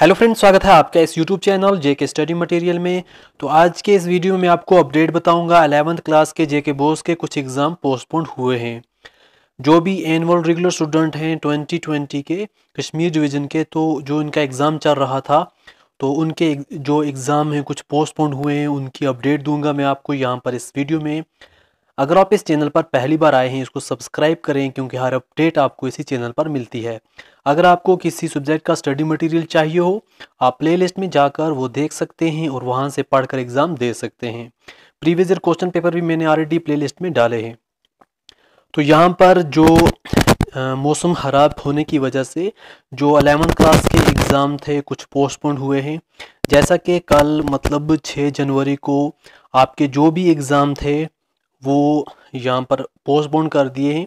hello friends स्वागत है आपका इस यूट्यूब चैनल जे के स्टडी मटेरियल में तो आज के इस वीडियो में आपको अपडेट बताऊंगा अलेवंथ क्लास के जे के बोस के कुछ एग्ज़ाम पोस्टपोन हुए हैं जो भी एनअल रेगुलर स्टूडेंट हैं 2020 के कश्मीर डिवीज़न के तो जो इनका एग्ज़ाम चल रहा था तो उनके जो एग्ज़ाम हैं कुछ पोस्टपोन हुए हैं उनकी अपडेट दूंगा मैं आपको यहाँ पर इस वीडियो में अगर आप इस चैनल पर पहली बार आए हैं इसको सब्सक्राइब करें क्योंकि हर अपडेट आपको इसी चैनल पर मिलती है अगर आपको किसी सब्जेक्ट का स्टडी मटेरियल चाहिए हो आप प्लेलिस्ट में जाकर वो देख सकते हैं और वहाँ से पढ़कर एग्ज़ाम दे सकते हैं प्रीवियस ईयर क्वेश्चन पेपर भी मैंने ऑलरेडी लिस्ट में डाले हैं तो यहाँ पर जो मौसम ख़राब होने की वजह से जो अलेवन क्लास के एग्ज़ाम थे कुछ पोस्टपोन हुए हैं जैसा कि कल मतलब छः जनवरी को आपके जो भी एग्ज़ाम थे वो यहाँ पर पोस्टपोन कर दिए हैं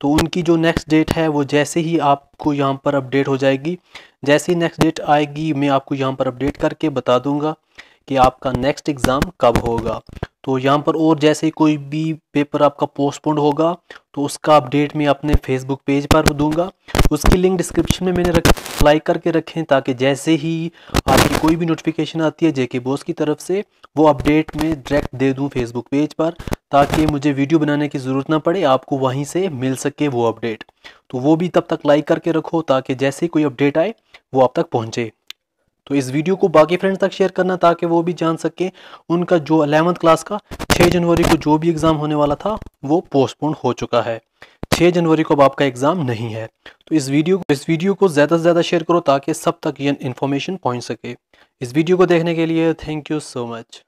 तो उनकी जो नेक्स्ट डेट है वो जैसे ही आपको यहाँ पर अपडेट हो जाएगी जैसे ही नेक्स्ट डेट आएगी मैं आपको यहाँ पर अपडेट करके बता दूँगा कि आपका नेक्स्ट एग्ज़ाम कब होगा तो यहाँ पर और जैसे कोई भी पेपर आपका पोस्टपोन्ड होगा तो उसका अपडेट मैं अपने फेसबुक पेज पर दूंगा उसकी लिंक डिस्क्रिप्शन में मैंने रख अप्लाई करके रखें ताकि जैसे ही आपकी कोई भी नोटिफिकेशन आती है जेके बोस की तरफ से वो अपडेट मैं डायरेक्ट दे दूँ फेसबुक पेज पर ताकि मुझे वीडियो बनाने की ज़रूरत ना पड़े आपको वहीं से मिल सके वो अपडेट तो वो भी तब तक लाइक करके रखो ताकि जैसे ही कोई अपडेट आए वो आप तक पहुँचे तो इस वीडियो को बाकी फ्रेंड्स तक शेयर करना ताकि वो भी जान सकें उनका जो अलेवंथ क्लास का 6 जनवरी को जो भी एग्ज़ाम होने वाला था वो पोस्टपोन हो चुका है 6 जनवरी को अब आपका एग्ज़ाम नहीं है तो इस वीडियो को इस वीडियो को ज़्यादा से ज़्यादा शेयर करो ताकि सब तक ये इन्फॉर्मेशन पहुँच सके इस वीडियो को देखने के लिए थैंक यू सो मच